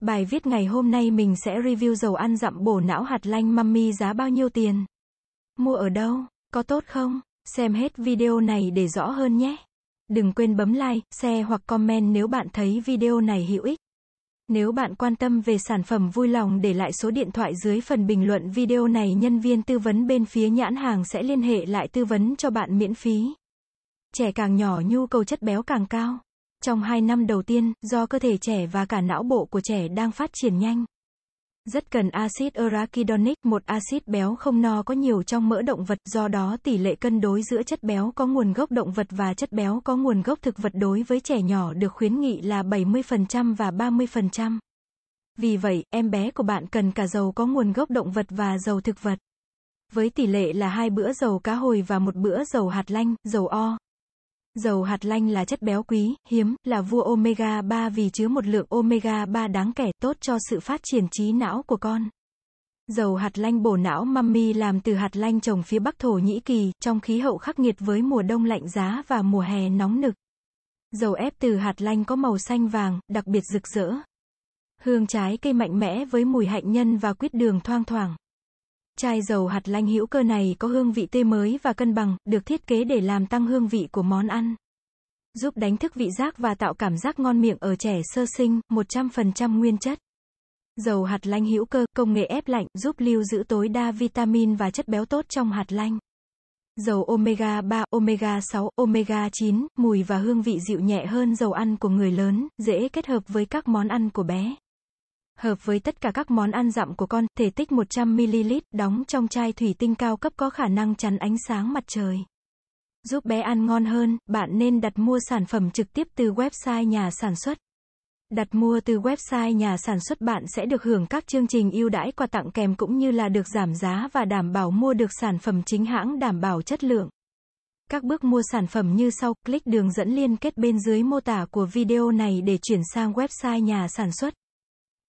Bài viết ngày hôm nay mình sẽ review dầu ăn dặm bổ não hạt lanh mami giá bao nhiêu tiền. Mua ở đâu? Có tốt không? Xem hết video này để rõ hơn nhé. Đừng quên bấm like, share hoặc comment nếu bạn thấy video này hữu ích. Nếu bạn quan tâm về sản phẩm vui lòng để lại số điện thoại dưới phần bình luận video này nhân viên tư vấn bên phía nhãn hàng sẽ liên hệ lại tư vấn cho bạn miễn phí. Trẻ càng nhỏ nhu cầu chất béo càng cao. Trong 2 năm đầu tiên, do cơ thể trẻ và cả não bộ của trẻ đang phát triển nhanh, rất cần axit arachidonic, một axit béo không no có nhiều trong mỡ động vật, do đó tỷ lệ cân đối giữa chất béo có nguồn gốc động vật và chất béo có nguồn gốc thực vật đối với trẻ nhỏ được khuyến nghị là 70% và 30%. Vì vậy, em bé của bạn cần cả dầu có nguồn gốc động vật và dầu thực vật. Với tỷ lệ là hai bữa dầu cá hồi và một bữa dầu hạt lanh, dầu o. Dầu hạt lanh là chất béo quý, hiếm, là vua omega 3 vì chứa một lượng omega 3 đáng kể tốt cho sự phát triển trí não của con. Dầu hạt lanh bổ não mummy làm từ hạt lanh trồng phía Bắc Thổ Nhĩ Kỳ, trong khí hậu khắc nghiệt với mùa đông lạnh giá và mùa hè nóng nực. Dầu ép từ hạt lanh có màu xanh vàng, đặc biệt rực rỡ. Hương trái cây mạnh mẽ với mùi hạnh nhân và quýt đường thoang thoảng. Chai dầu hạt lanh hữu cơ này có hương vị tươi mới và cân bằng, được thiết kế để làm tăng hương vị của món ăn. Giúp đánh thức vị giác và tạo cảm giác ngon miệng ở trẻ sơ sinh, 100% nguyên chất. Dầu hạt lanh hữu cơ, công nghệ ép lạnh, giúp lưu giữ tối đa vitamin và chất béo tốt trong hạt lanh. Dầu omega 3, omega 6, omega 9, mùi và hương vị dịu nhẹ hơn dầu ăn của người lớn, dễ kết hợp với các món ăn của bé hợp với tất cả các món ăn dặm của con, thể tích 100ml, đóng trong chai thủy tinh cao cấp có khả năng chắn ánh sáng mặt trời. Giúp bé ăn ngon hơn, bạn nên đặt mua sản phẩm trực tiếp từ website nhà sản xuất. Đặt mua từ website nhà sản xuất bạn sẽ được hưởng các chương trình ưu đãi quà tặng kèm cũng như là được giảm giá và đảm bảo mua được sản phẩm chính hãng đảm bảo chất lượng. Các bước mua sản phẩm như sau, click đường dẫn liên kết bên dưới mô tả của video này để chuyển sang website nhà sản xuất.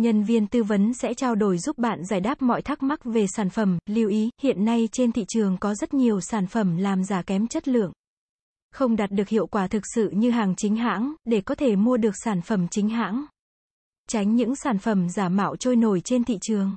nhân viên tư vấn sẽ trao đổi giúp bạn giải đáp mọi thắc mắc về sản phẩm. Lưu ý, hiện nay trên thị trường có rất nhiều sản phẩm làm giả kém chất lượng. Không đạt được hiệu quả thực sự như hàng chính hãng, để có thể mua được sản phẩm chính hãng. Tránh những sản phẩm giả mạo trôi nổi trên thị trường.